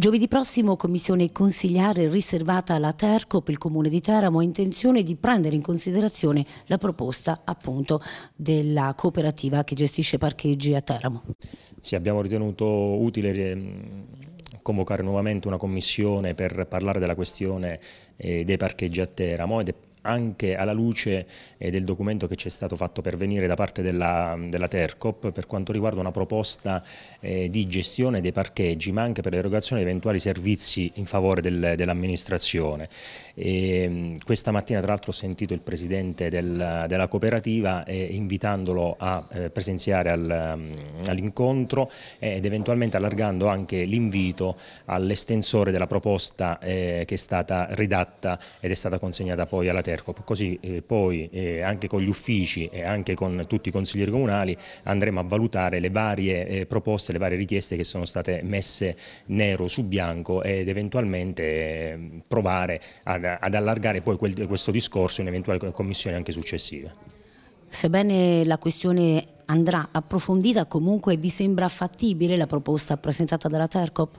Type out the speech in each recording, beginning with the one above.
Giovedì prossimo Commissione consigliare riservata alla Terco per il Comune di Teramo ha intenzione di prendere in considerazione la proposta appunto della cooperativa che gestisce parcheggi a Teramo. Sì, abbiamo ritenuto utile eh, convocare nuovamente una commissione per parlare della questione eh, dei parcheggi a Teramo ed è anche alla luce eh, del documento che ci è stato fatto pervenire da parte della, della Tercop per quanto riguarda una proposta eh, di gestione dei parcheggi ma anche per l'erogazione di eventuali servizi in favore del, dell'amministrazione. Mm, questa mattina tra l'altro ho sentito il presidente del, della cooperativa eh, invitandolo a eh, presenziare al, mm, all'incontro eh, ed eventualmente allargando anche l'invito all'estensore della proposta eh, che è stata ridatta ed è stata consegnata poi alla Tercop Sercop, così eh, poi eh, anche con gli uffici e anche con tutti i consiglieri comunali andremo a valutare le varie eh, proposte, le varie richieste che sono state messe nero su bianco ed eventualmente ehm, provare ad, ad allargare poi quel, questo discorso in eventuali commissioni anche successive. Sebbene la questione andrà approfondita, comunque vi sembra fattibile la proposta presentata dalla Tercop?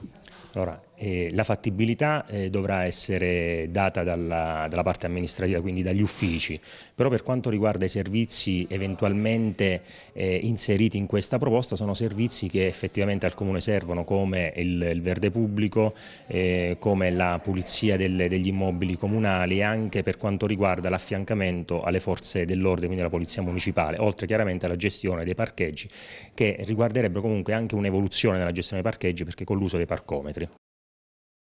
Allora, eh, la fattibilità eh, dovrà essere data dalla, dalla, parte amministrativa, quindi dagli uffici, però per quanto riguarda i servizi eventualmente eh, inseriti in questa proposta sono servizi che effettivamente al Comune servono come il, il verde pubblico, eh, come la pulizia delle, degli immobili comunali e anche per quanto riguarda l'affiancamento alle forze dell'ordine, quindi alla polizia municipale, oltre chiaramente alla gestione dei parcheggi che riguarderebbero comunque anche un'evoluzione nella gestione dei parcheggi perché con l'uso dei parcometri.